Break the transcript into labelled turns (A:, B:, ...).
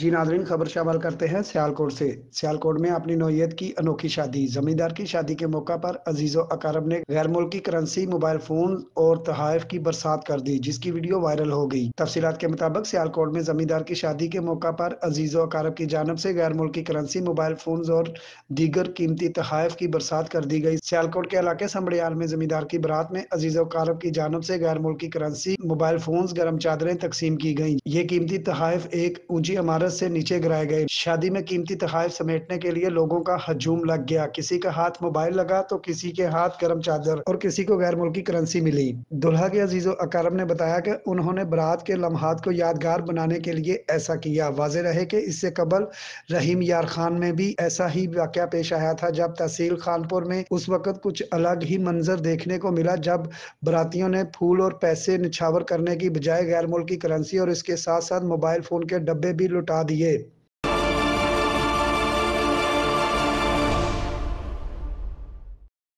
A: जी Nadreen खबर शामिल करते हैं सियालकोट से सियालकोट में अपनी नोयत की अनोखी शादी जमींदार की शादी के मौका पर अजीजो अकारब ने गैर मुल्की करेंसी मोबाइल फोन और तहाइफ की बरसात कर दी जिसकी वीडियो वायरल हो गई तफसीत के मुताबिक सियालकोट में जमींदार की शादी के मौका पर अजीजो अकारब की जानब से गैर मुल्की करेंसी मोबाइल फोन और दीगर कीमती तहफ की बरसात कर दी गई सियालकोट के इलाके समड़ियाल में जमींदार की बरात में अजीजो अकारब की जानब से गैर मुल्की करेंसी मोबाइल फोन गर्म चादरें तकसीम की गई ये कीमती तहफ एक ऊंची इमारत भारत से नीचे गिराए गए शादी में कीमती तहाइफ समेटने के लिए लोगों का हजूम लग गया किसी का हाथ मोबाइल लगा तो किसी के हाथ गर्म चादर और किसी को गैर मुल्की करेंसी मिली दुल्हा के अजीज अकरम ने बताया कि उन्होंने बरात के लम्हात को यादगार बनाने के लिए ऐसा किया वाज रहे कि इससे कबल रहीम यार खान में भी ऐसा ही वाक्य पेश आया था जब तहसील खानपुर में उस वक्त कुछ अलग ही मंजर देखने को मिला जब बरातियों ने फूल और पैसे निछावर करने की बजाय गैर मुल्की करेंसी और इसके साथ साथ मोबाइल फोन के डब्बे भी लुटा பிரச்சோதயாதியே